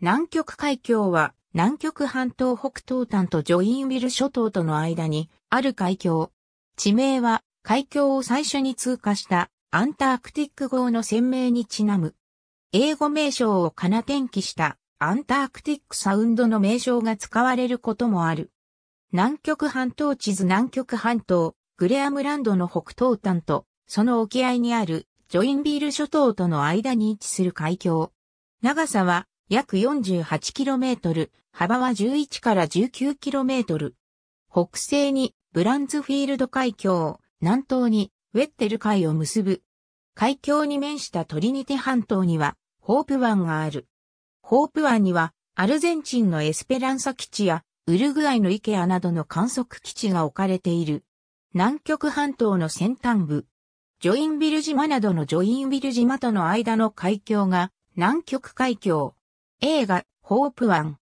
南極海峡は南極半島北東端とジョインウィル諸島との間にある海峡。地名は海峡を最初に通過したアンタークティック号の船名にちなむ。英語名称をかな転記したアンタークティックサウンドの名称が使われることもある。南極半島地図南極半島、グレアムランドの北東端と、その沖合にあるジョインビール諸島との間に位置する海峡。長さは約 48km、幅は11から 19km。北西にブランズフィールド海峡、南東にウェッテル海を結ぶ。海峡に面したトリニテ半島にはホープ湾がある。ホープ湾にはアルゼンチンのエスペランサ基地やウルグアイのイケアなどの観測基地が置かれている。南極半島の先端部。ジョインビル島などのジョインビル島との間の海峡が南極海峡。映画、ホープワン。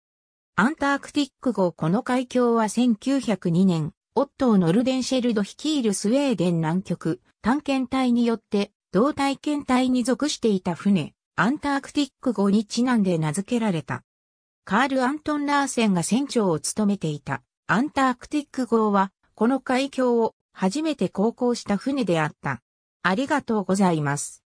アンタークティック号この海峡は1902年、オットー・ノルデンシェルド率いるスウェーデン南極探検隊によって同体検隊に属していた船、アンタークティック号にちなんで名付けられた。カール・アントン・ラーセンが船長を務めていたアンタークティック号は、この海峡を初めて航行した船であった。ありがとうございます。